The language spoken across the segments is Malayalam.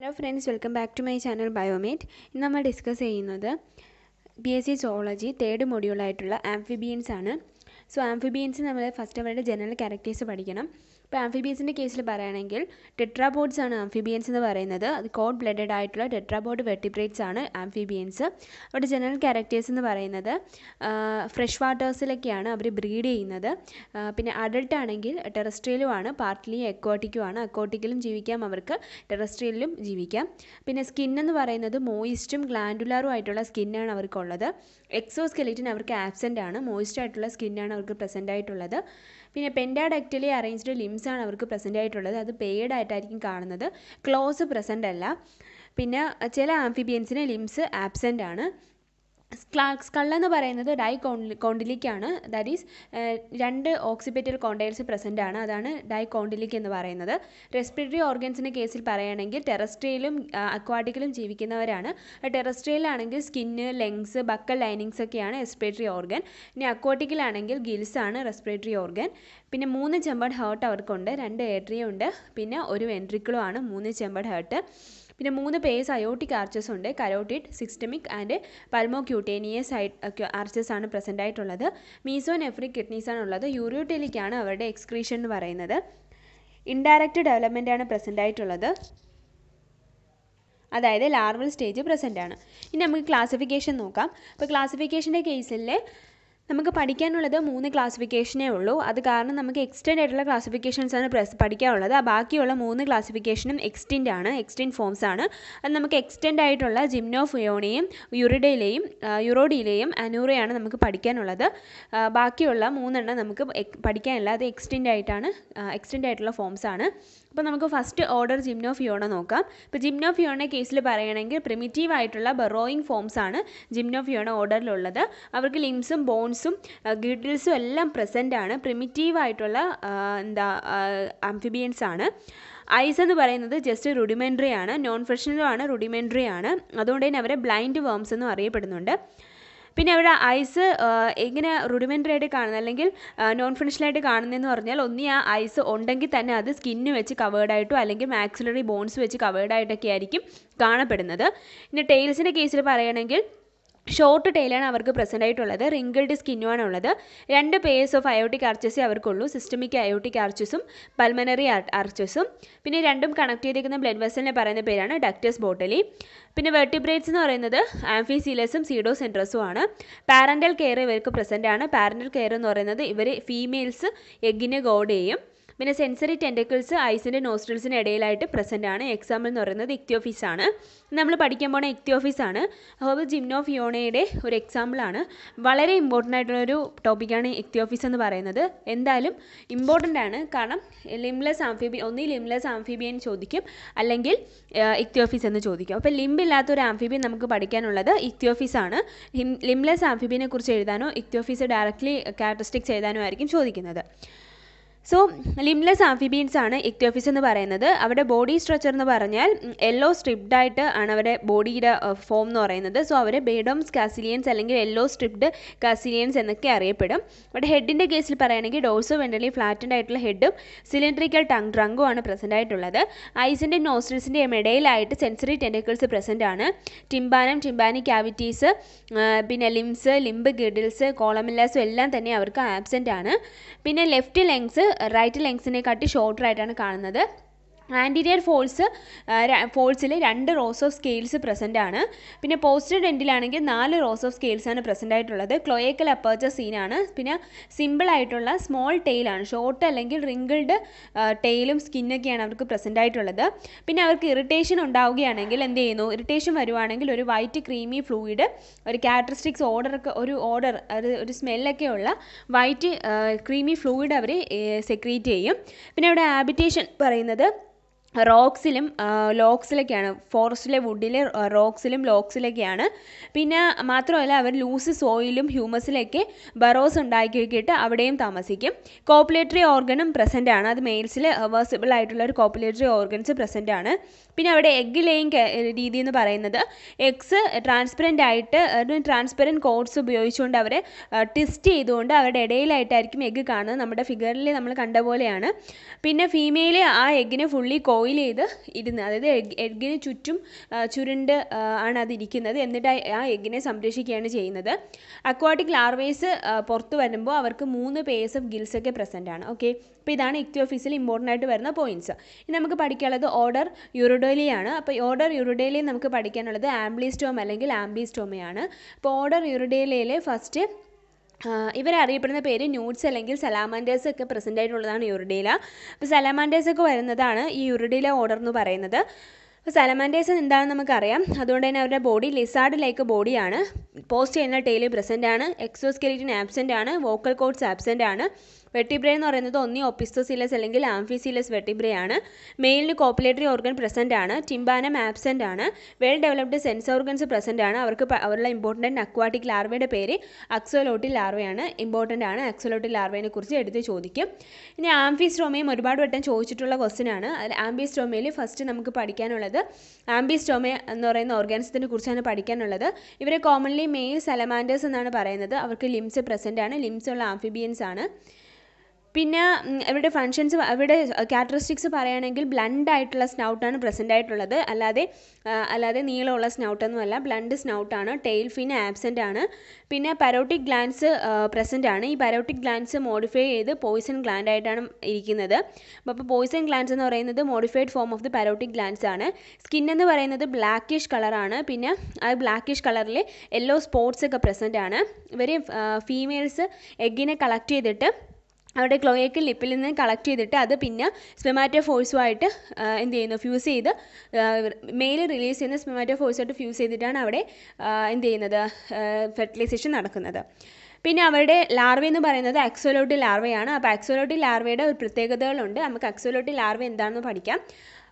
hello friends welcome back to my channel Biomate ഇന്ന് നമ്മൾ ഡിസ്കസ് ചെയ്യുന്നത് B S C zoology third മൊഡ്യൂളായിട്ടുള്ള ആംഫിബിയൻസ് ആണ് സോ ആംഫിബിയൻസ് നമ്മൾ ഫസ്റ്റ് അവരുടെ ജനറൽ ക്യാരക്ടേഴ്സ് പഠിക്കണം ഇപ്പോൾ ആംഫിബിയൻസിൻ്റെ കേസിൽ പറയുകയാണെങ്കിൽ ടെട്രാപോഡ്സ് ആണ് ആംഫിബിയൻസ് എന്ന് പറയുന്നത് അത് കോഡ് ബ്ലഡഡ് ആയിട്ടുള്ള ടെട്രാപോഡ് വെർട്ടിബ്രേറ്റ്സ് ആണ് ആംഫിബിയൻസ് അവരുടെ ജനറൽ ക്യാരക്ടേഴ്സ് എന്ന് പറയുന്നത് ഫ്രഷ് വാട്ടേഴ്സിലൊക്കെയാണ് അവർ ബ്രീഡ് ചെയ്യുന്നത് പിന്നെ അഡൾട്ട് ആണെങ്കിൽ ടെറസ്ട്രിയലുമാണ് പാർട്ട്ലി എക്വാട്ടിക്കുമാണ് അക്വാട്ടിക്കിലും ജീവിക്കാം അവർക്ക് ടെറസ്ട്രിയലിലും ജീവിക്കാം പിന്നെ സ്കിൻ എന്ന് പറയുന്നത് മോയിസ്റ്റും ഗ്ലാൻഡുലാറും ആയിട്ടുള്ള സ്കിന്നാണ് അവർക്കുള്ളത് എക്സോ സ്കെലിറ്റിൻ അവർക്ക് ആബ്സെൻ്റ് ആണ് മോയിസ്റ്റ് ആയിട്ടുള്ള സ്കിന്നാണ് അവർക്ക് പ്രസൻ്റ് ആയിട്ടുള്ളത് പിന്നെ പെൻഡാഡക്റ്റലി അറേഞ്ച്ഡ് ലിംസ് ആണ് അവർക്ക് പ്രസൻ്റ് ആയിട്ടുള്ളത് അത് പെയ്ഡ് ആയിട്ടായിരിക്കും കാണുന്നത് ക്ലോസ് പ്രസൻ്റ് അല്ല പിന്നെ ചില ആംഫിബിയൻസിന് ലിംസ് ആബ്സെൻ്റ് ആണ് ക്ലാക്സ് കള്ളെന്ന് പറയുന്നത് ഡൈ കോണ്ടിലിക്കാണ് ദാറ്റ് ഈസ് രണ്ട് ഓക്സിപെറ്റൽ കോണ്ടൈൽസ് പ്രസൻ്റ് ആണ് അതാണ് ഡൈ കോണ്ടിലിക് എന്ന് പറയുന്നത് റെസ്പിറേറ്ററി ഓർഗൻസിൻ്റെ കേസിൽ പറയുകയാണെങ്കിൽ ടെറസ്ട്രിയലും അക്വാട്ടിക്കിലും ജീവിക്കുന്നവരാണ് ടെറസ്ട്രിയലാണെങ്കിൽ സ്കിന്ന് ലെങ്സ് ബക്കൽ ലൈനിങ്സ് ഒക്കെയാണ് റെസ്പിറേറ്ററി ഓർഗൻ ഇനി അക്വാട്ടിക്കിലാണെങ്കിൽ ഗിൽസ് ആണ് റെസ്പിറേറ്ററി ഓർഗൻ പിന്നെ മൂന്ന് ചെമ്പഡ് ഹേർട്ട് അവർക്കുണ്ട് രണ്ട് ഏട്രിയുണ്ട് ഉണ്ട് പിന്നെ ഒരു വെൻട്രിക്കിളും ആണ് മൂന്ന് ചെമ്പഡ് ഹേർട്ട് പിന്നെ മൂന്ന് പേഴ്സ് അയോട്ടിക് ആർച്ചസ് ഉണ്ട് carotid systemic and pulmocutaneous arches ആണ് പ്രസൻ്റ് ആയിട്ടുള്ളത് മീസോ നെഫ്രിക് കിഡ്നീസ് ആണ് ഉള്ളത് ആണ് അവരുടെ എക്സ്ക്രീഷൻ എന്ന് പറയുന്നത് ഇൻഡയറക്റ്റ് ഡെവലപ്മെൻ്റ് ആണ് പ്രസൻ്റ് ആയിട്ടുള്ളത് അതായത് ലാർവൽ സ്റ്റേജ് പ്രസൻ്റ് ആണ് ഇനി നമുക്ക് ക്ലാസിഫിക്കേഷൻ നോക്കാം അപ്പോൾ ക്ലാസിഫിക്കേഷൻ്റെ കേസിൽ നമുക്ക് പഠിക്കാനുള്ളത് മൂന്ന് ക്ലാസിഫിക്കേഷനേ ഉള്ളൂ അത് കാരണം നമുക്ക് എക്സ്റ്റൻഡ് ആയിട്ടുള്ള ക്ലാസിഫിക്കേഷൻസാണ് പ്രസ് പഠിക്കാനുള്ളത് ആ ബാക്കിയുള്ള മൂന്ന് ക്ലാസിഫിക്കേഷനും എക്സ്റ്റൻഡ് ആണ് എക്സ്റ്റൻഡ് ഫോംസ് ആണ് അത് നമുക്ക് എക്സ്റ്റെൻഡ് ആയിട്ടുള്ള ജിംനോഫുയോണയും യുറിഡയിലെയും യുറോഡിയിലെയും അനൂറയാണ് നമുക്ക് പഠിക്കാനുള്ളത് ബാക്കിയുള്ള മൂന്നെണ്ണം നമുക്ക് പഠിക്കാനില്ല അത് എക്സ്റ്റെൻഡ് ആയിട്ടാണ് എക്സ്റ്റെൻഡ് ആയിട്ടുള്ള ഫോംസ് ആണ് അപ്പോൾ നമുക്ക് ഫസ്റ്റ് ഓർഡർ ജിംനോഫിയോണ നോക്കാം ഇപ്പോൾ ജിംനോഫിയോണ കേസിൽ പറയുകയാണെങ്കിൽ പ്രിമിറ്റീവ് ആയിട്ടുള്ള ബറോയിങ് ഫോംസ് ആണ് ജിംനോഫിയോണ ഓർഡറിലുള്ളത് അവർക്ക് ലിംസും ബോൺസ് ബോൺസും ഗിഡിൽസും എല്ലാം പ്രസൻ്റ് ആണ് പ്രിമിറ്റീവ് ആയിട്ടുള്ള എന്താ ആംഫിബിയൻസ് ആണ് ഐസ് എന്ന് പറയുന്നത് ജസ്റ്റ് റുഡിമെൻ്ററി ആണ് നോൺ ഫിഷണലും ആണ് റുഡിമെൻ്ററി ആണ് അതുകൊണ്ട് തന്നെ അവരെ ബ്ലൈൻഡ് വേംസ് എന്നും അറിയപ്പെടുന്നുണ്ട് പിന്നെ അവിടെ ഐസ് എങ്ങനെ റുഡിമെൻ്ററി ആയിട്ട് കാണുന്നത് അല്ലെങ്കിൽ നോൺ ഫിനിഷലായിട്ട് കാണുന്നതെന്ന് പറഞ്ഞാൽ ഒന്നി ആ ഐസ് ഉണ്ടെങ്കിൽ തന്നെ അത് സ്കിന്ന് വെച്ച് കവേർഡായിട്ടോ അല്ലെങ്കിൽ മാക്സിലറി ബോൺസ് വെച്ച് കവേർഡായിട്ടൊക്കെ ആയിരിക്കും കാണപ്പെടുന്നത് ഇനി ടെയിൽസിൻ്റെ കേസിൽ പറയുകയാണെങ്കിൽ ഷോർട്ട് ടെയിലാണ് അവർക്ക് പ്രസൻ്റ് ആയിട്ടുള്ളത് റിങ്കിൾഡ് സ്കിന്നുമാണ് ഉള്ളത് രണ്ട് പേഴ്സ് ഓഫ് അയോട്ടിക് ആർച്ചസേ അവർക്കുള്ളൂ സിസ്റ്റമിക് അയോട്ടിക് ആർച്ചസും പൽമനറി ആർച്ചസും പിന്നെ രണ്ടും കണക്ട് ചെയ്തിരിക്കുന്ന ബ്ലഡ് വെസലിനെ പറയുന്ന പേരാണ് ഡക്റ്റസ് ബോട്ടലി പിന്നെ വെർട്ടിബ്രേറ്റ്സ് എന്ന് പറയുന്നത് ആംഫിസീലസും സീഡോ സെൻട്രസും ആണ് പാരൻ്റൽ കെയർ ഇവർക്ക് പ്രസൻ്റ് ആണ് പാരൻ്റൽ കെയർ എന്ന് പറയുന്നത് ഇവർ ഫീമെയിൽസ് എഗ്ഗിനെ ഗോഡ് ചെയ്യും പിന്നെ സെൻസറി ടെൻഡക്കിൾസ് ഐസിൻ്റെ നോസ്ട്രിൽസിന് ഇടയിലായിട്ട് പ്രസൻ്റ് ആണ് എക്സാമ്പിൾ എന്ന് പറയുന്നത് ഇക്തിയോഫീസ് ആണ് നമ്മൾ പഠിക്കാൻ പോണ ഇക്തിയോഫീസ് ആണ് ഹോബ് ജിംനോഫിയോണയുടെ ഒരു ആണ് വളരെ ഇമ്പോർട്ടൻ്റ് ആയിട്ടുള്ളൊരു ടോപ്പിക്കാണ് ഇക്തിയോഫീസ് എന്ന് പറയുന്നത് എന്തായാലും ഇമ്പോർട്ടൻ്റ് ആണ് കാരണം ലിംലെസ് ആംഫിബി ഒന്നി ലിംലെസ് ആംഫിബിയൻ ചോദിക്കും അല്ലെങ്കിൽ ഇക്തിയോഫീസ് എന്ന് ചോദിക്കും അപ്പോൾ ലിംബില്ലാത്ത ഒരു ആംഫിബിയൻ നമുക്ക് പഠിക്കാനുള്ളത് ഇക്തിയോഫീസ് ആണ് ലിംലെസ് ആംഫിബിയനെ കുറിച്ച് എഴുതാനോ ഇക്തിയോഫീസ് ഡയറക്റ്റ്ലി ക്യാരക്ടറിസ്റ്റിക്സ് എഴുതാനോ ആയിരിക്കും ചോദിക്കുന്നത് സോ ലിംലെസ് ആംഫിബിയൻസ് ആണ് ഇക്ടോഫിസ് എന്ന് പറയുന്നത് അവിടെ ബോഡി സ്ട്രക്ചർ എന്ന് പറഞ്ഞാൽ യെല്ലോ സ്ട്രിപ്ഡ് ആയിട്ട് ആണ് അവരുടെ ബോഡിയുടെ ഫോം എന്ന് പറയുന്നത് സോ അവരെ ബേഡോംസ് കാസിലിയൻസ് അല്ലെങ്കിൽ യെല്ലോ സ്ട്രിപ്ഡ് കാസിലിയൻസ് എന്നൊക്കെ അറിയപ്പെടും ഇവിടെ ഹെഡിൻ്റെ കേസിൽ പറയുകയാണെങ്കിൽ ഡോഴ്സോ വെൻ്റലി ഫ്ലാറ്റൻഡ് ആയിട്ടുള്ള ഹെഡും സിലിണ്ട്രിക്കൽ ടങ് ട്രങ്കും ആണ് പ്രസൻ്റ് ആയിട്ടുള്ളത് ഐസിൻ്റെ നോസ്റ്റിൽസിൻ്റെ ഇടയിലായിട്ട് സെൻസറി ടെൻഡിക്കിൾസ് പ്രസൻ്റ് ആണ് ടിംബാനം ടിംബാനി ക്യാവിറ്റീസ് പിന്നെ ലിംസ് ലിംബ് ഗിഡിൽസ് കോളമില്ലാസും എല്ലാം തന്നെ അവർക്ക് ആബ്സെൻ്റ് ആണ് പിന്നെ ലെഫ്റ്റ് ലെങ്സ് റൈറ്റ് ഷോർട്ടർ ആയിട്ടാണ് കാണുന്നത് ആൻറ്റീരിയർ ഫോൾസ് ഫോൾസിൽ രണ്ട് റോസ് ഓഫ് സ്കെയിൽസ് പ്രസൻ്റ് ആണ് പിന്നെ പോസ്റ്റർ ഡെൻറ്റിലാണെങ്കിൽ നാല് റോസ് ഓഫ് സ്കെയിൽസ് ആണ് പ്രസൻ്റ് ആയിട്ടുള്ളത് ക്ലോയേക്കൽ അപ്പർച്ചർ സീനാണ് പിന്നെ സിമ്പിൾ ആയിട്ടുള്ള സ്മോൾ ടെയിലാണ് ഷോർട്ട് അല്ലെങ്കിൽ റിങ്കിൾഡ് ടെയിലും സ്കിന്നൊക്കെയാണ് അവർക്ക് പ്രസൻ്റ് ആയിട്ടുള്ളത് പിന്നെ അവർക്ക് ഇറിറ്റേഷൻ ഉണ്ടാവുകയാണെങ്കിൽ എന്ത് ചെയ്യുന്നു ഇറിറ്റേഷൻ വരുവാണെങ്കിൽ ഒരു വൈറ്റ് ക്രീമി ഫ്ലൂയിഡ് ഒരു ക്യാരക്ടറിസ്റ്റിക്സ് ഓർഡർ ഒരു ഓർഡർ ഒരു സ്മെല്ലൊക്കെ ഉള്ള വൈറ്റ് ക്രീമി ഫ്ലൂയിഡ് അവർ സെക്രീറ്റ് ചെയ്യും പിന്നെ അവിടെ ആബിറ്റേഷൻ പറയുന്നത് റോക്സിലും ലോക്സിലൊക്കെയാണ് ഫോറസ്റ്റിലെ വുഡിലെ റോക്സിലും ലോക്സിലൊക്കെയാണ് പിന്നെ മാത്രമല്ല അവർ ലൂസ് സോയിലും ഹ്യൂമസിലൊക്കെ ബറോസ് ഉണ്ടാക്കി വെക്കിയിട്ട് അവിടെയും താമസിക്കും കോപ്പുലേറ്ററി ഓർഗനും പ്രസൻ്റ് ആണ് അത് മെയിൽസിൽ വേഴ്സിബിൾ ആയിട്ടുള്ള ഒരു കോപ്പുലേറ്ററി ഓർഗൻസ് പ്രസൻ്റ് ആണ് പിന്നെ അവിടെ എഗ്ഗ് ലേയിങ് രീതി എന്ന് പറയുന്നത് എഗ്സ് ട്രാൻസ്പെറൻ്റ് ആയിട്ട് ട്രാൻസ്പെറൻറ്റ് കോഡ്സ് ഉപയോഗിച്ചുകൊണ്ട് അവരെ ടെസ്റ്റ് ചെയ്തുകൊണ്ട് അവരുടെ ഇടയിലായിട്ടായിരിക്കും എഗ്ഗ് കാണുന്നത് നമ്മുടെ ഫിഗറിൽ നമ്മൾ കണ്ട പോലെയാണ് പിന്നെ ഫീമെയിൽ ആ എഗ്ഗിനെ ഫുള്ളി കോ ബോയിൽ ചെയ്ത് ഇടുന്ന അതായത് എഗ് എഗ്ഗിന് ചുറ്റും ചുരുണ്ട് ആണ് അതിരിക്കുന്നത് എന്നിട്ട് ആ എഗ്ഗിനെ സംരക്ഷിക്കുകയാണ് ചെയ്യുന്നത് അക്വാട്ടിക് ലാർവേസ് പുറത്ത് വരുമ്പോൾ അവർക്ക് മൂന്ന് പേസ് ഓഫ് ഗിൽസ് ഒക്കെ പ്രസൻ്റ് ആണ് ഓക്കെ അപ്പോൾ ഇതാണ് ഇക്തിയോഫീസിൽ ഇമ്പോർട്ടൻ്റ് ആയിട്ട് വരുന്ന പോയിന്റ്സ് ഇനി നമുക്ക് പഠിക്കാനുള്ളത് ഓർഡർ ആണ് അപ്പോൾ ഓർഡർ യൂറിഡേലി നമുക്ക് പഠിക്കാനുള്ളത് ആംബ്ലിസ്റ്റോം അല്ലെങ്കിൽ ആംബ്ലിസ്റ്റോമയാണ് അപ്പോൾ ഓർഡർ യൂറിഡേലയിൽ ഫസ്റ്റ് ഇവരെ അറിയപ്പെടുന്ന പേര് ന്യൂഡ്സ് അല്ലെങ്കിൽ സലാമാൻഡേഴ്സ് ഒക്കെ പ്രസൻ്റ് ആയിട്ടുള്ളതാണ് യുറിഡീല അപ്പോൾ സലാമാൻഡേഴ്സ് ഒക്കെ വരുന്നതാണ് ഈ യുറിഡീല ഓർഡർ എന്ന് പറയുന്നത് സലമാൻഡേഴ്സ് എന്താണെന്ന് നമുക്കറിയാം അതുകൊണ്ട് തന്നെ അവരുടെ ബോഡി ലിസാർഡ് ലൈക്ക് ബോഡിയാണ് പോസ്റ്റ് ചെയ്യുന്ന ടെയിൽ പ്രസൻ്റ് ആണ് എക്സോസ്കെലിറ്റിൻ ആബ്സെൻ്റ് ആണ് വോക്കൽ കോഡ്സ് ആബ്സെൻ്റ് ആണ് വെട്ടിബ്രേ എന്ന് പറയുന്നത് ഒന്നി ഒപ്പിസ്തോസിലസ് അല്ലെങ്കിൽ ആംഫിസിലസ് വെട്ടിബ്രേ ആണ് മെയിലിന് കോപ്പുലേറ്ററി ഓർഗൻ പ്രസൻ്റ് ആണ് ടിംബാനം ആബ്സെൻ്റ് ആണ് well developed sense organs present ആണ് അവർക്ക് അവരുടെ ഇമ്പോർട്ടൻറ്റ് അക്വാട്ടിക് ലാർവയുടെ പേര് അക്സോലോട്ടി ലാർവയാണ് ഇമ്പോർട്ടൻ്റ് ആണ് അക്സോലോട്ടി ലാർവയെ കുറിച്ച് എടുത്ത് ചോദിക്കും ഇനി ആംഫിസ്ട്രോമയും ഒരുപാട് വട്ടം ചോദിച്ചിട്ടുള്ള ക്വസ്റ്റൻ ആണ് അതിൽ ഫസ്റ്റ് നമുക്ക് പഠിക്കാനുള്ളത് ആംബിസ്ട്രോമ എന്ന് പറയുന്ന ഓർഗാനിസത്തിനെ കുറിച്ചാണ് പഠിക്കാനുള്ളത് ഇവരെ കോമൺലി മെയിൽ സലമാൻഡേഴ്സ് എന്നാണ് പറയുന്നത് അവർക്ക് ലിംസ് പ്രസൻ്റ് ആണ് ലിംസ് ഉള്ള ആംഫിബിയൻസ് ആണ് പിന്നെ ഇവിടെ ഫങ്ഷൻസ് ഇവിടെ ക്യാരക്ടറിസ്റ്റിക്സ് പറയുകയാണെങ്കിൽ ബ്ലണ്ട് ആയിട്ടുള്ള സ്നൗട്ടാണ് പ്രസൻ്റ് ആയിട്ടുള്ളത് അല്ലാതെ അല്ലാതെ നീളമുള്ള സ്നൗട്ടൊന്നുമല്ല ബ്ലണ്ട് സ്നൗട്ടാണ് ടെയിൽ ഫിൻ ആബ്സെൻ്റ് ആണ് പിന്നെ പരോട്ടിക് ഗ്ലാൻസ് പ്രസൻ്റ് ആണ് ഈ പരോട്ടിക് ഗ്ലാൻസ് മോഡിഫൈ ചെയ്ത് പോയിസൺ ഗ്ലാൻഡ് ആയിട്ടാണ് ഇരിക്കുന്നത് അപ്പോൾ പോയിസൺ ഗ്ലാൻസ് എന്ന് പറയുന്നത് modified form of the parotid glands ആണ് സ്കിൻ എന്ന് പറയുന്നത് ബ്ലാക്കിഷ് കളറാണ് പിന്നെ ആ ബ്ലാക്കിഷ് കളറിൽ യെല്ലോ സ്പോട്ട്സ് ഒക്കെ പ്രസൻ്റ് ആണ് ഇവർ ഫീമെയിൽസ് എഗ്ഗിനെ കളക്ട് ചെയ്തിട്ട് അവിടെ ക്ലോയേക്കൽ ലിപ്പിൽ നിന്ന് കളക്ട് ചെയ്തിട്ട് അത് പിന്നെ ഫോഴ്സുമായിട്ട് എന്ത് ചെയ്യുന്നു ഫ്യൂസ് ചെയ്ത് മെയിൽ റിലീസ് ചെയ്യുന്ന സ്പെമാറ്റോഫോഴ്സുമായിട്ട് ഫ്യൂസ് ചെയ്തിട്ടാണ് അവിടെ എന്ത് ചെയ്യുന്നത് ഫെർട്ടിലൈസേഷൻ നടക്കുന്നത് പിന്നെ അവരുടെ ലാർവ എന്ന് പറയുന്നത് അക്സോലോട്ടി ലാർവയാണ് അപ്പോൾ അക്സോലോട്ടി ലാർവയുടെ ഒരു പ്രത്യേകതകളുണ്ട് നമുക്ക് അക്സോലോട്ടി ലാർവ എന്താണെന്ന് പഠിക്കാം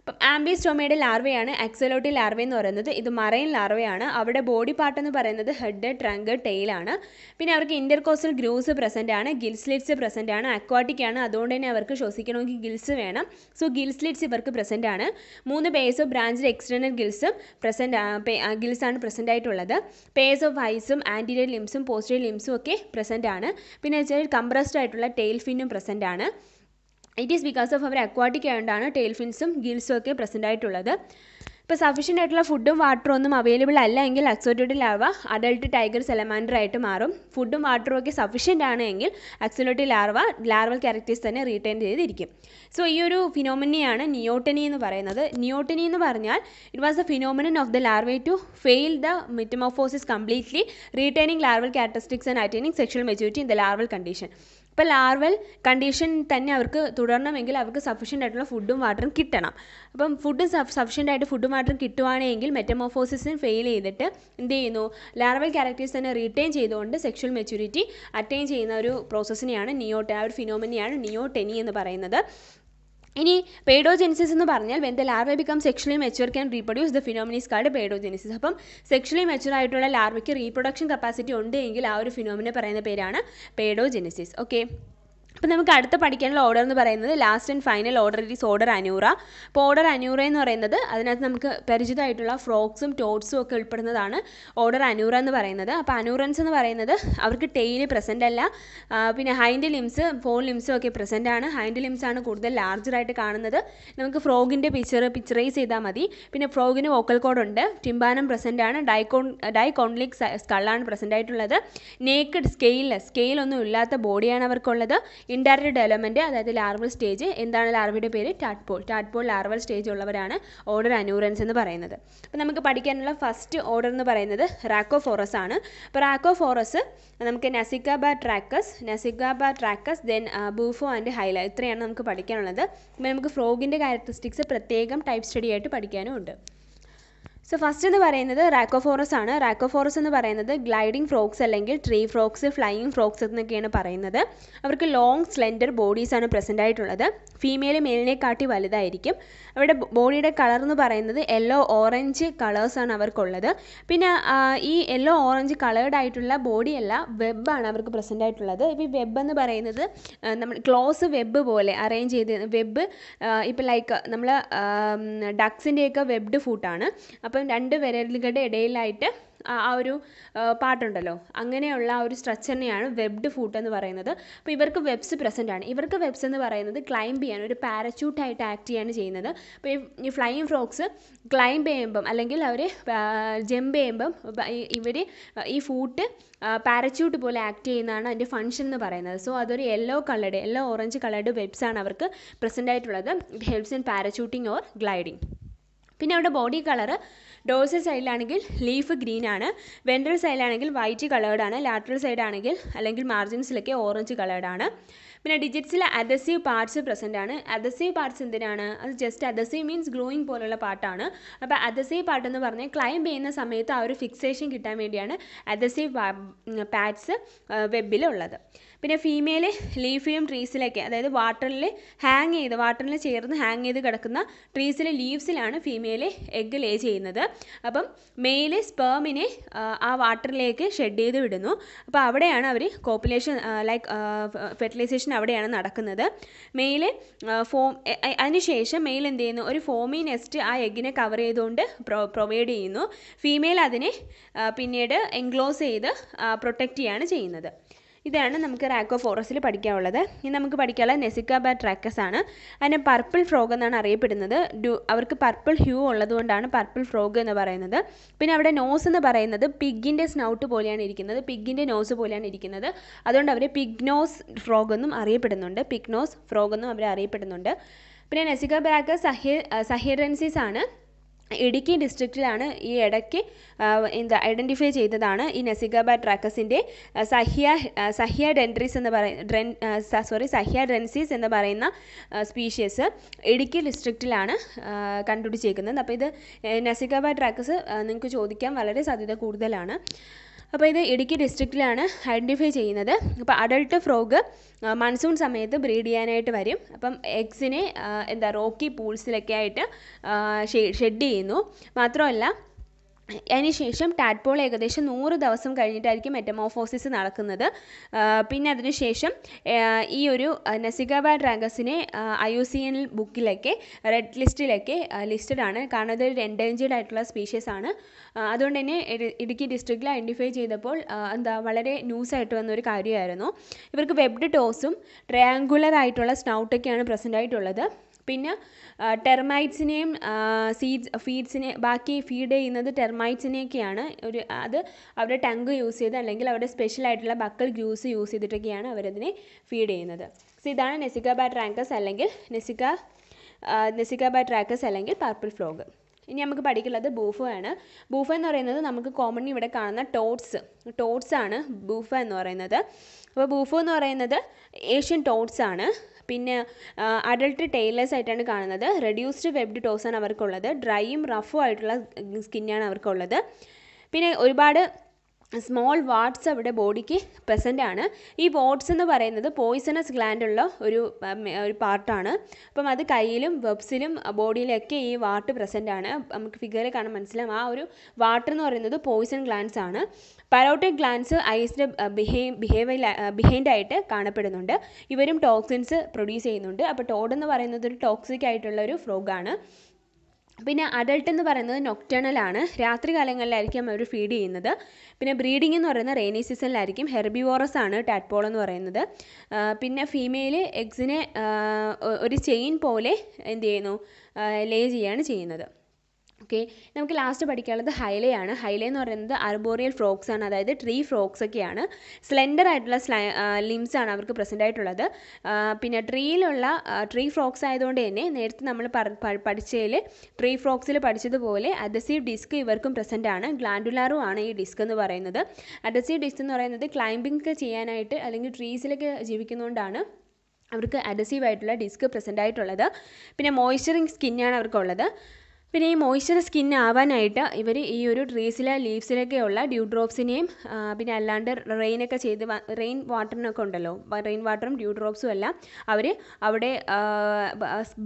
അപ്പം ആംബിസ്റ്റോമയുടെ ലാർവയാണ് ആക്സലോട്ടി ലാർവ എന്ന് പറയുന്നത് ഇത് മറൈൻ ലാർവയാണ് അവിടെ ബോഡി പാർട്ട് എന്ന് പറയുന്നത് ഹെഡ് ട്രങ്ക് ടെയിലാണ് പിന്നെ അവർക്ക് ഇൻ്റർകോസ്റ്റൽ ഗ്രൂസ് പ്രസൻ്റ് ആണ് ഗിൽസ്ലിറ്റ്സ് പ്രസൻ്റ് ആണ് അക്വാട്ടിക് ആണ് അതുകൊണ്ട് തന്നെ അവർക്ക് ശ്വസിക്കണമെങ്കിൽ ഗിൽസ് വേണം സോ ഗിൽസ്ലിറ്റ്സ് ഇവർക്ക് പ്രസൻ്റ് ആണ് മൂന്ന് പേസ് ഓഫ് ബ്രാഞ്ചിൽ എക്സ്റ്റേണൽ ഗിൽസും പ്രസൻ്റ് ഗിൽസാണ് പ്രസൻ്റ് ആയിട്ടുള്ളത് പേസ് ഓഫ് ഐസും ആൻറ്റീരിയർ ലിംസും പോസ്റ്റീരിയർ ലിംസും ഒക്കെ പ്രസൻ്റ് ആണ് പിന്നെ വെച്ചാൽ കംപ്രസ്ഡ് ആയിട്ടുള്ള ടെയിൽ ഫിന്നും പ്രസൻ്റ് ആണ് ഇറ്റ് ഈസ് ബിക്കോസ് ഓഫ് അവർ അക്വാട്ടിക് ആയതുകൊണ്ടാണ് ടെയിൽ ഗിൽസും ഒക്കെ പ്രസൻ്റ് ആയിട്ടുള്ളത് ഇപ്പോൾ സഫീഷ്യൻ്റ് ആയിട്ടുള്ള ഫുഡും വാട്ടറും ഒന്നും അവൈലബിൾ അല്ല എങ്കിൽ axolotl larva adult tiger salamander ആയിട്ട് മാറും ഫുഡും വാട്ടറും ഒക്കെ സഫീഷ്യൻ്റ് ആണ് എങ്കിൽ അക്സലോട്ടി ലാർവ ലാർവൽ ക്യാരക്ടേഴ്സ് തന്നെ റീറ്റെയിൻ ചെയ്തിരിക്കും സോ ഈ ഒരു ഫിനോമിനിയാണ് നിയോട്ടനി എന്ന് പറയുന്നത് നിയോട്ടനി എന്ന് പറഞ്ഞാൽ it was the phenomenon of the larvae to fail the metamorphosis completely retaining larval characteristics and attaining sexual maturity in the larval condition ഇപ്പം ലാർവൽ കണ്ടീഷൻ തന്നെ അവർക്ക് തുടരണമെങ്കിൽ അവർക്ക് സഫീഷ്യൻ്റ് ആയിട്ടുള്ള ഫുഡും വാട്ടറും കിട്ടണം അപ്പം ഫുഡ് സഫീഷ്യൻ്റ് ആയിട്ട് ഫുഡും വാട്ടറും കിട്ടുവാണെങ്കിൽ മെറ്റമോഫോസിസിന് ഫെയിൽ ചെയ്തിട്ട് എന്ത് ചെയ്യുന്നു ലാർവൽ ക്യാരക്ടേഴ്സ് തന്നെ റീറ്റെയിൻ ചെയ്തുകൊണ്ട് സെക്ഷൽ മെച്യൂരിറ്റി അറ്റൈൻ ചെയ്യുന്ന ഒരു പ്രോസസ്സിനെയാണ് നിയോട്ട് ആ ഒരു ഫിനോമിനെയാണ് നിയോട്ടെനി എന്ന് പറയുന്നത് ഇനി പേഡോജെനിസിസ് എന്ന് പറഞ്ഞാൽ when the larva become sexually mature can reproduce the phenomenon is called paedogenesis അപ്പം സെക്ഷലി മെച്ചുവർ ആയിട്ടുള്ള ലാർവയ്ക്ക് റീപ്രൊഡക്ഷൻ കപ്പാസിറ്റി ഉണ്ട് എങ്കിൽ ആ ഒരു ഫിനോമിനെ പറയുന്ന പേരാണ് പേഡോജെനിസിസ് ഓക്കെ അപ്പം നമുക്ക് അടുത്ത പഠിക്കാനുള്ള ഓർഡർ എന്ന് പറയുന്നത് last and final order it order Anura അപ്പോൾ ഓർഡർ അനൂറ എന്ന് പറയുന്നത് അതിനകത്ത് നമുക്ക് പരിചിതമായിട്ടുള്ള ഫ്രോക്സും ടോട്ട്സും ഒക്കെ ഉൾപ്പെടുന്നതാണ് ഓർഡർ അനൂറ എന്ന് പറയുന്നത് അപ്പോൾ അനൂറൻസ് എന്ന് പറയുന്നത് അവർക്ക് ടെയിൽ പ്രസൻ്റ് അല്ല പിന്നെ ഹൈൻഡ് ലിംസ് ഫോൺ ലിംസും ഒക്കെ പ്രസൻ്റ് ആണ് ഹൈൻഡ് ലിംസ് ആണ് കൂടുതൽ ലാർജറായിട്ട് കാണുന്നത് നമുക്ക് ഫ്രോഗിൻ്റെ പിക്ചർ പിക്ചറൈസ് ചെയ്താൽ മതി പിന്നെ ഫ്രോഗിന് വോക്കൽ കോഡുണ്ട് ടിംബാനം പ്രസൻ്റ് ആണ് ഡൈകോൺ ഡൈകോൺലിക് സ്കള്ളാണ് പ്രസൻ്റ് ആയിട്ടുള്ളത് നേക്കഡ് സ്കെയിൽ ഒന്നും ഇല്ലാത്ത ബോഡിയാണ് അവർക്കുള്ളത് ഇൻഡയറക്റ്റ് ഡെവലപ്മെൻറ്റ് അതായത് ലാർവൽ സ്റ്റേജ് എന്താണ് ലാർവയുടെ പേര് ടാഡ്പോൾ ടാഡ്പോൾ ലാർവൽ സ്റ്റേജ് ഉള്ളവരാണ് ഓർഡർ അനൂറൻസ് എന്ന് പറയുന്നത് അപ്പോൾ നമുക്ക് പഠിക്കാനുള്ള ഫസ്റ്റ് ഓർഡർ എന്ന് പറയുന്നത് റാക്കോ ഫോറസ് ആണ് അപ്പോൾ റാക്കോ ഫോറസ് നമുക്ക് നസിക്കാബ ട്രാക്കസ് നസിക്കാബ ട്രാക്കസ് ദെൻ ബൂഫോ ആൻഡ് ഹൈല ഇത്രയാണ് നമുക്ക് പഠിക്കാനുള്ളത് പിന്നെ നമുക്ക് ഫ്രോഗിൻ്റെ ക്യാരക്ടറിസ്റ്റിക്സ് പ്രത്യേകം ടൈപ്പ് സ്റ്റഡി ആയിട്ട് പഠിക്കാനും ഉണ്ട് സോ ഫസ്റ്റ് എന്ന് പറയുന്നത് റാക്കോഫോറസ് ആണ് റാക്കോഫോറസ് എന്ന് പറയുന്നത് ഗ്ലൈഡിംഗ് ഫ്രോക്സ് അല്ലെങ്കിൽ ട്രീ ഫ്രോക്സ് ഫ്ലൈയിങ് ഫ്രോക്സ് എന്നൊക്കെയാണ് പറയുന്നത് അവർക്ക് ലോങ് സ്ലെൻഡർ ബോഡീസാണ് പ്രസൻ്റ് ആയിട്ടുള്ളത് ഫീമെയിൽ മെയിലിനെക്കാട്ടി വലുതായിരിക്കും അവരുടെ ബോഡിയുടെ കളർ എന്ന് പറയുന്നത് യെല്ലോ ഓറഞ്ച് കളേഴ്സാണ് അവർക്കുള്ളത് പിന്നെ ഈ യെല്ലോ ഓറഞ്ച് കളേർഡ് ആയിട്ടുള്ള ബോഡിയല്ല വെബാണ് അവർക്ക് പ്രസൻ്റ് ആയിട്ടുള്ളത് ഇപ്പോൾ ഈ വെബ് എന്ന് പറയുന്നത് നമ്മൾ ക്ലോസ് വെബ് പോലെ അറേഞ്ച് ചെയ്ത് വെബ് ഇപ്പോൾ ലൈക്ക് നമ്മൾ ഡക്സിൻ്റെയൊക്കെ വെബ്ഡ് ഫുഡാണ് അപ്പം രണ്ട് വിരലുകളുടെ ഇടയിലായിട്ട് ആ ഒരു പാട്ടുണ്ടല്ലോ അങ്ങനെയുള്ള ആ ഒരു സ്ട്രക്ചറിനെയാണ് വെബ്ഡ് ഫൂട്ട് എന്ന് പറയുന്നത് അപ്പോൾ ഇവർക്ക് വെബ്സ് പ്രസൻ്റ് ആണ് ഇവർക്ക് വെബ്സ് എന്ന് പറയുന്നത് ക്ലൈംബ് ചെയ്യാൻ ഒരു പാരച്യൂട്ടായിട്ട് ആക്ട് ചെയ്യാണ് ചെയ്യുന്നത് അപ്പോൾ ഈ ഫ്ലൈയിങ് ഫ്രോക്സ് ക്ലൈംബ് ചെയ്യുമ്പം അല്ലെങ്കിൽ അവർ ജമ്പ് ചെയ്യുമ്പം ഇവർ ഈ ഫൂട്ട് പാരച്യൂട്ട് പോലെ ആക്ട് ചെയ്യുന്നതാണ് അതിൻ്റെ ഫങ്ഷൻ എന്ന് പറയുന്നത് സോ അതൊരു yellow coloured yellow orange webs വെബ്സാണ് അവർക്ക് പ്രസൻ്റ് ആയിട്ടുള്ളത് it helps in parachuting or gliding പിന്നെ അവിടെ ബോഡി കളർ ഡോസൽ സൈഡിലാണെങ്കിൽ ലീഫ് ഗ്രീൻ ആണ് വെൻട്രൽ സൈഡിലാണെങ്കിൽ വൈറ്റ് ആണ് ലാറ്ററൽ സൈഡാണെങ്കിൽ അല്ലെങ്കിൽ മാർജിൻസിലൊക്കെ ഓറഞ്ച് ആണ് പിന്നെ ഡിജിറ്റ്സിൽ അഡസീവ് പാർട്സ് പ്രസൻ്റ് ആണ് അഡസീവ് പാർട്സ് എന്തിനാണ് അത് ജസ്റ്റ് അദസീവ് മീൻസ് ഗ്രോയിങ് പോലുള്ള പാട്ടാണ് അപ്പോൾ അദസീവ് പാർട്ട് എന്ന് പറഞ്ഞാൽ ക്ലൈംബ് ചെയ്യുന്ന സമയത്ത് ആ ഒരു ഫിക്സേഷൻ കിട്ടാൻ വേണ്ടിയാണ് അഡസീവ് പാഡ്സ് വെബിലുള്ളത് പിന്നെ ഫീമെയിൽ ലീഫിലും ട്രീസിലൊക്കെ അതായത് വാട്ടറിൽ ഹാങ് ചെയ്ത് വാട്ടറിൽ ചേർന്ന് ഹാങ് ചെയ്ത് കിടക്കുന്ന ട്രീസിലെ ലീവ്സിലാണ് ഫീമെയിൽ എഗ്ഗ് ലേ ചെയ്യുന്നത് അപ്പം മെയില് സ്പേമിനെ ആ വാട്ടറിലേക്ക് ഷെഡ് ചെയ്ത് വിടുന്നു അപ്പോൾ അവിടെയാണ് അവർ കോപ്പുലേഷൻ ലൈക്ക് ഫെർട്ടിലൈസേഷൻ അവിടെയാണ് നടക്കുന്നത് മെയില് ഫോം അതിനുശേഷം മെയിൽ എന്ത് ചെയ്യുന്നു ഒരു ഫോമി നെസ്റ്റ് ആ എഗ്ഗിനെ കവർ ചെയ്തുകൊണ്ട് പ്രൊവൈഡ് ചെയ്യുന്നു ഫീമെയിൽ അതിനെ പിന്നീട് എൻക്ലോസ് ചെയ്ത് പ്രൊട്ടക്റ്റ് ചെയ്യുകയാണ് ചെയ്യുന്നത് ഇതാണ് നമുക്ക് റാക്കോ ഫോറസ്റ്റിൽ പഠിക്കാനുള്ളത് ഇനി നമുക്ക് പഠിക്കാനുള്ളത് നെസിക്ക ട്രാക്കസ് ആണ് അതിനെ പർപ്പിൾ ഫ്രോഗ് എന്നാണ് അറിയപ്പെടുന്നത് ഡു അവർക്ക് പർപ്പിൾ ഹ്യൂ ഉള്ളതുകൊണ്ടാണ് പർപ്പിൾ ഫ്രോഗ് എന്ന് പറയുന്നത് പിന്നെ അവിടെ നോസ് എന്ന് പറയുന്നത് പിഗിൻ്റെ സ്നൗട്ട് പോലെയാണ് ഇരിക്കുന്നത് പിഗിൻ്റെ നോസ് പോലെയാണ് ഇരിക്കുന്നത് അതുകൊണ്ട് അവർ പിഗ്നോസ് ഫ്രോഗ് എന്നും അറിയപ്പെടുന്നുണ്ട് പിഗ്നോസ് ഫ്രോഗ് എന്നും അവർ അറിയപ്പെടുന്നുണ്ട് പിന്നെ നെസിക്ക ബ്രാക്ക സഹേ സഹേറൻസിസ് ആണ് ഇടുക്കി ഡിസ്ട്രിക്റ്റിലാണ് ഈ ഇടയ്ക്ക് എന്താ ഐഡൻറ്റിഫൈ ചെയ്തതാണ് ഈ നസിഗാബ ട്രാക്കസിൻ്റെ സഹ്യ സഹ്യ ഡെൻട്രീസ് എന്ന് പറയുന്ന സോറി സഹ്യ ഡെൻസീസ് എന്ന് പറയുന്ന സ്പീഷ്യസ് ഇടുക്കി ഡിസ്ട്രിക്റ്റിലാണ് കണ്ടുപിടിച്ചേക്കുന്നത് അപ്പോൾ ഇത് നസിഗാബ ട്രാക്കസ് നിങ്ങൾക്ക് ചോദിക്കാൻ വളരെ സാധ്യത കൂടുതലാണ് അപ്പോൾ ഇത് ഇടുക്കി ഡിസ്ട്രിക്റ്റിലാണ് ഐഡൻറ്റിഫൈ ചെയ്യുന്നത് അപ്പോൾ അഡൾട്ട് ഫ്രോഗ് മൺസൂൺ സമയത്ത് ബ്രീഡ് ചെയ്യാനായിട്ട് വരും അപ്പം എഗ്സിനെ എന്താ റോക്കി പൂൾസിലൊക്കെ ആയിട്ട് ഷെഡ് ചെയ്യുന്നു മാത്രമല്ല അതിനുശേഷം ടാഡ്പോൾ ഏകദേശം നൂറ് ദിവസം കഴിഞ്ഞിട്ടായിരിക്കും മെറ്റമോഫോസിസ് നടക്കുന്നത് പിന്നെ അതിനുശേഷം ഈ ഒരു നസിഗാബാഡ് റാങ്കസിനെ ഐ സി എൻ ബുക്കിലൊക്കെ റെഡ് ലിസ്റ്റിലൊക്കെ ലിസ്റ്റഡ് ആണ് കാരണം ഇതൊരു എൻഡേഞ്ചേർഡ് ആയിട്ടുള്ള സ്പീഷീസ് ആണ് അതുകൊണ്ട് തന്നെ ഇടുക്കി ഡിസ്ട്രിക്റ്റിൽ ഐഡൻറ്റിഫൈ ചെയ്തപ്പോൾ എന്താ വളരെ ന്യൂസ് ആയിട്ട് വന്ന ഒരു കാര്യമായിരുന്നു ഇവർക്ക് വെബ്ഡ് ടോസും ട്രയാങ്കുലർ ആയിട്ടുള്ള സ്നൗട്ടൊക്കെയാണ് പ്രസൻ്റ് ആയിട്ടുള്ളത് പിന്നെ ടെർമൈറ്റ്സിനെയും സീഡ്സ് ഫീഡ്സിനെ ബാക്കി ഫീഡ് ചെയ്യുന്നത് ടെർമൈറ്റ്സിനെയൊക്കെയാണ് ഒരു അത് അവരുടെ ടങ്ക് യൂസ് ചെയ്ത് അല്ലെങ്കിൽ അവരുടെ സ്പെഷ്യൽ ആയിട്ടുള്ള ബക്കൽ ഗ്യൂസ് യൂസ് ചെയ്തിട്ടൊക്കെയാണ് അവരതിനെ ഫീഡ് ചെയ്യുന്നത് സോ ഇതാണ് നെസിക്ക ട്രാങ്കസ് അല്ലെങ്കിൽ നെസിക്ക നെസിക്ക ട്രാക്കസ് അല്ലെങ്കിൽ പർപ്പിൾ ഫ്ലോഗ് ഇനി നമുക്ക് പഠിക്കുന്നത് ആണ് ബൂഫ എന്ന് പറയുന്നത് നമുക്ക് കോമൺ ഇവിടെ കാണുന്ന ടോട്ട്സ് ടോട്ട്സ് ആണ് ബൂഫ എന്ന് പറയുന്നത് അപ്പോൾ ബൂഫ എന്ന് പറയുന്നത് ഏഷ്യൻ ടോട്ട്സ് ആണ് പിന്നെ അഡൽട്ട് ടൈലേഴ്സ് ആയിട്ടാണ് കാണുന്നത് റെഡ്യൂസ്ഡ് വെബ്ഡ് ടോസാണ് അവർക്കുള്ളത് ഡ്രൈയും റഫും ആയിട്ടുള്ള സ്കിന്നാണ് അവർക്കുള്ളത് പിന്നെ ഒരുപാട് സ്മോൾ വാട്ട്സ് അവിടെ ബോഡിക്ക് പ്രസൻ്റ് ആണ് ഈ വാട്ട്സ് എന്ന് പറയുന്നത് പോയിസണസ് ഗ്ലാൻഡുള്ള ഒരു ഒരു പാർട്ടാണ് അപ്പം അത് കയ്യിലും വെബ്സിലും ബോഡിയിലൊക്കെ ഈ വാട്ട് പ്രസൻ്റ് ആണ് നമുക്ക് ഫിഗറിൽ കാണാൻ മനസ്സിലാവും ആ ഒരു വാട്ടർ എന്ന് പറയുന്നത് പോയിസൺ ഗ്ലാൻസ് ആണ് പരോട്ടിക് ഗ്ലാൻസ് ഐസിൻ്റെ ബിഹേ ബിഹേവിയർ ആയിട്ട് കാണപ്പെടുന്നുണ്ട് ഇവരും ടോക്സിൻസ് പ്രൊഡ്യൂസ് ചെയ്യുന്നുണ്ട് അപ്പോൾ ടോഡ് എന്ന് പറയുന്നത് ഒരു ടോക്സിക് ആയിട്ടുള്ള ഒരു ഫ്രോഗാണ് പിന്നെ അഡൾട്ട് എന്ന് പറയുന്നത് നൊക്ടേണൽ ആണ് രാത്രി കാലങ്ങളിലായിരിക്കും അവർ ഫീഡ് ചെയ്യുന്നത് പിന്നെ ബ്രീഡിംഗ് എന്ന് പറയുന്നത് റെയിനി സീസണിലായിരിക്കും ഹെർബിവോറസ് ആണ് ടാറ്റ്പോൾ എന്ന് പറയുന്നത് പിന്നെ ഫീമെയിൽ എഗ്സിനെ ഒരു ചെയിൻ പോലെ എന്ത് ചെയ്യുന്നു ലേ ചെയ്യാണ് ചെയ്യുന്നത് ഓക്കെ നമുക്ക് ലാസ്റ്റ് പഠിക്കാനുള്ളത് ആണ് ഹൈലേ എന്ന് പറയുന്നത് അർബോറിയൽ ഫ്രോക്സ് ആണ് അതായത് ട്രീ ഫ്രോക്സ് ഒക്കെയാണ് സ്ലെൻഡർ ആയിട്ടുള്ള ലിംസ് ആണ് അവർക്ക് പ്രസൻ്റ് ആയിട്ടുള്ളത് പിന്നെ ട്രീയിലുള്ള ട്രീ ഫ്രോക്സ് ആയതുകൊണ്ട് തന്നെ നേരത്തെ നമ്മൾ പഠിച്ചതിൽ ട്രീ ഫ്രോക്സിൽ പഠിച്ചതുപോലെ അഡസീവ് ഡിസ്ക് ഇവർക്കും പ്രസൻ്റ് ആണ് ഗ്ലാൻഡുലാറും ആണ് ഈ ഡിസ്ക് എന്ന് പറയുന്നത് അഡസീവ് ഡിസ്ക് എന്ന് പറയുന്നത് ക്ലൈമ്പിംഗ് ഒക്കെ ചെയ്യാനായിട്ട് അല്ലെങ്കിൽ ട്രീസിലൊക്കെ ജീവിക്കുന്നതുകൊണ്ടാണ് അവർക്ക് അഡസീവ് ആയിട്ടുള്ള ഡിസ്ക് പ്രസൻ്റ് ആയിട്ടുള്ളത് പിന്നെ മോയ്സ്ചറിങ് സ്കിന്നാണ് അവർക്കുള്ളത് പിന്നെ ഈ മോയ്സ്ചർ സ്കിൻ ആവാനായിട്ട് ഇവർ ഈ ഒരു ട്രീസിലെ ലീവ്സിലൊക്കെയുള്ള ഡ്യൂ ഡ്രോപ്സിനെയും പിന്നെ അല്ലാണ്ട് റെയിനൊക്കെ ചെയ്ത് റെയിൻ വാട്ടറിനൊക്കെ ഉണ്ടല്ലോ റെയിൻ വാട്ടറും ഡ്യൂ ഡ്രോപ്സും എല്ലാം അവർ അവിടെ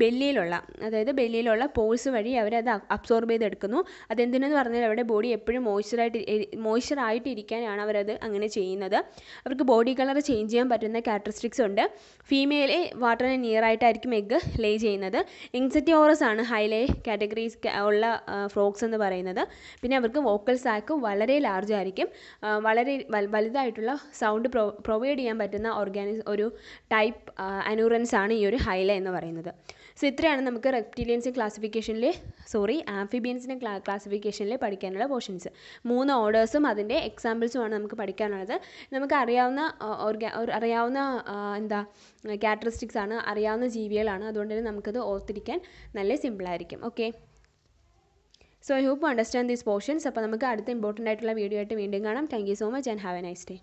ബെല്ലിയിലുള്ള അതായത് ബെല്ലിയിലുള്ള പോൾസ് വഴി അവരത് അബ്സോർബ് ചെയ്തെടുക്കുന്നു അതെന്തിനെന്ന് പറഞ്ഞാൽ അവരുടെ ബോഡി എപ്പോഴും മോയ്സ്ചറായിട്ട് മോയ്സ്ചറായിട്ടിരിക്കാനാണ് അവരത് അങ്ങനെ ചെയ്യുന്നത് അവർക്ക് ബോഡി കളർ ചേഞ്ച് ചെയ്യാൻ പറ്റുന്ന ക്യാരക്ടറിസ്റ്റിക്സ് ഉണ്ട് ഫീമെയിലെ വാട്ടറിന് നിയറായിട്ടായിരിക്കും ആയിട്ടായിരിക്കും എഗ്ഗ് ലേ ചെയ്യുന്നത് എങ്സറ്റി ആണ് ഹൈലേ കാറ്റഗറീസ് ഉള്ള ഫ്രോക്സ് എന്ന് പറയുന്നത് പിന്നെ അവർക്ക് വോക്കൽ സാക്ക് വളരെ ലാർജ് ആയിരിക്കും വളരെ വലുതായിട്ടുള്ള സൗണ്ട് പ്രൊവൈഡ് ചെയ്യാൻ പറ്റുന്ന ഓർഗാനിസ് ഒരു ടൈപ്പ് അനൂറൻസ് ആണ് ഈ ഒരു ഹൈല എന്ന് പറയുന്നത് സോ ഇത്രയാണ് നമുക്ക് റെപ്റ്റീലിയൻസ് ക്ലാസിഫിക്കേഷനിലെ സോറി ആംഫിബിയൻസിൻ്റെ ക്ലാ ക്ലാസിഫിക്കേഷനിൽ പഠിക്കാനുള്ള പോർഷൻസ് മൂന്ന് ഓർഡേഴ്സും അതിൻ്റെ എക്സാമ്പിൾസുമാണ് നമുക്ക് പഠിക്കാനുള്ളത് നമുക്ക് അറിയാവുന്ന ഓർഗാ അറിയാവുന്ന എന്താ ക്യാരക്ടറിസ്റ്റിക്സ് ആണ് അറിയാവുന്ന ജീവികളാണ് അതുകൊണ്ട് തന്നെ നമുക്കത് ഓർത്തിരിക്കാൻ നല്ല സിമ്പിളായിരിക്കും okay so I hope understand these portions അപ്പോൾ നമുക്ക് അടുത്ത ഇമ്പോർട്ടൻ്റ് ആയിട്ടുള്ള വീഡിയോ ആയിട്ട് വീണ്ടും കാണാം thank you so much and have a nice day